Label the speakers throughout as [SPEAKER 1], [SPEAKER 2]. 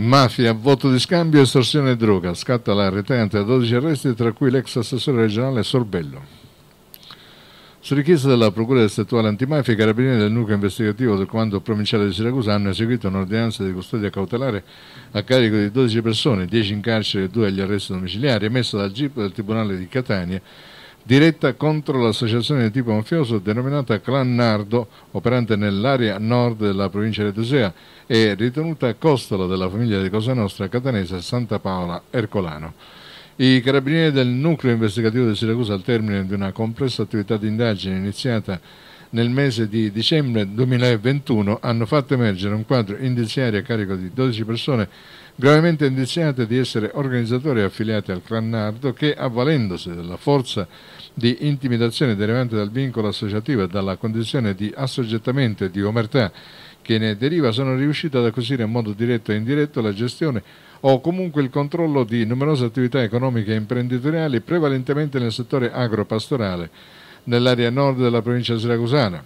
[SPEAKER 1] Mafia, voto di scambio, estorsione e droga. Scatta la retenente a 12 arresti, tra cui l'ex assessore regionale Sorbello. Su richiesta della Procura del Settuale Antimafia, i carabinieri del nucleo investigativo del comando provinciale di Siracusa hanno eseguito un'ordinanza di custodia cautelare a carico di 12 persone, 10 in carcere e 2 agli arresti domiciliari, emessa dal GIP del Tribunale di Catania diretta contro l'associazione di tipo mafioso denominata Clan Nardo, operante nell'area nord della provincia di Tusea e ritenuta costola della famiglia di Cosa Nostra catanese Santa Paola Ercolano. I carabinieri del nucleo investigativo di Siracusa al termine di una complessa attività di indagine iniziata nel mese di dicembre 2021 hanno fatto emergere un quadro indiziario a carico di 12 persone gravemente indiziate di essere organizzatori affiliati al clan Nardo che, avvalendosi della forza di intimidazione derivante dal vincolo associativo e dalla condizione di assoggettamento e di omertà che ne deriva, sono riusciti ad acquisire in modo diretto e indiretto la gestione o comunque il controllo di numerose attività economiche e imprenditoriali prevalentemente nel settore agropastorale nell'area nord della provincia siracusana.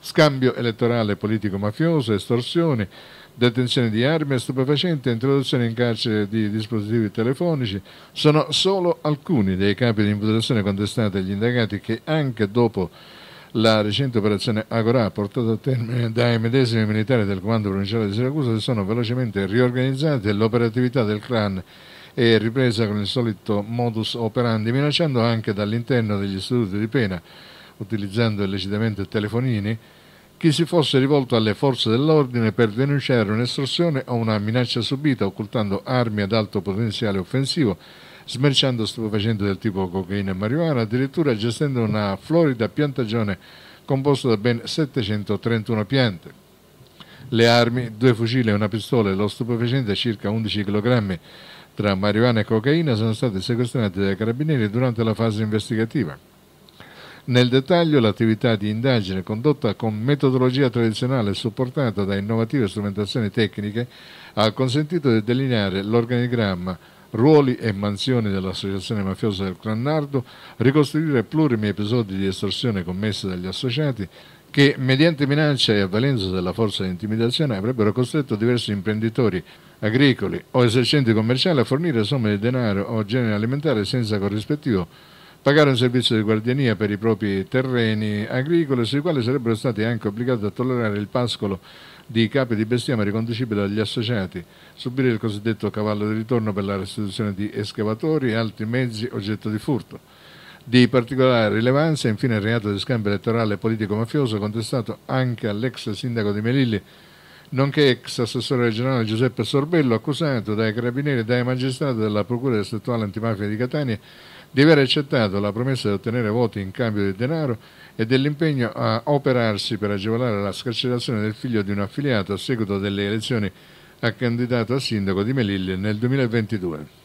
[SPEAKER 1] Scambio elettorale politico-mafioso, estorsioni, detenzione di armi e stupefacenti, introduzione in carcere di dispositivi telefonici sono solo alcuni dei capi di imputazione contestati agli indagati che anche dopo la recente operazione Agorà portata a termine dai medesimi militari del comando provinciale di Siracusa si sono velocemente riorganizzati e l'operatività del clan e ripresa con il solito modus operandi, minacciando anche dall'interno degli istituti di pena, utilizzando illecitamente telefonini, chi si fosse rivolto alle forze dell'ordine per denunciare un'estorsione o una minaccia subita occultando armi ad alto potenziale offensivo, smerciando stupefacenti del tipo cocaina e marijuana, addirittura gestendo una florida piantagione composta da ben 731 piante le armi, due fucili e una pistola e lo stupefacente circa 11 kg tra marijuana e cocaina sono state sequestrate dai carabinieri durante la fase investigativa. Nel dettaglio l'attività di indagine condotta con metodologia tradizionale e supportata da innovative strumentazioni tecniche ha consentito di delineare l'organigramma, ruoli e mansioni dell'associazione mafiosa del Crannardo, ricostruire plurimi episodi di estorsione commessi dagli associati che mediante minacce e avvalenza della forza di intimidazione avrebbero costretto diversi imprenditori agricoli o esercenti commerciali a fornire somme di denaro o genere alimentare senza corrispettivo, pagare un servizio di guardiania per i propri terreni agricoli sui quali sarebbero stati anche obbligati a tollerare il pascolo di capi di bestiame riconducibili agli associati, subire il cosiddetto cavallo di ritorno per la restituzione di escavatori e altri mezzi oggetto di furto di particolare rilevanza, infine, il reato di scambio elettorale politico-mafioso contestato anche all'ex sindaco di Melilli, nonché ex assessore regionale Giuseppe Sorbello, accusato dai carabinieri e dai magistrati della Procura distrettuale antimafia di Catania di aver accettato la promessa di ottenere voti in cambio di denaro e dell'impegno a operarsi per agevolare la scarcerazione del figlio di un affiliato a seguito delle elezioni a candidato a sindaco di Melilli nel 2022.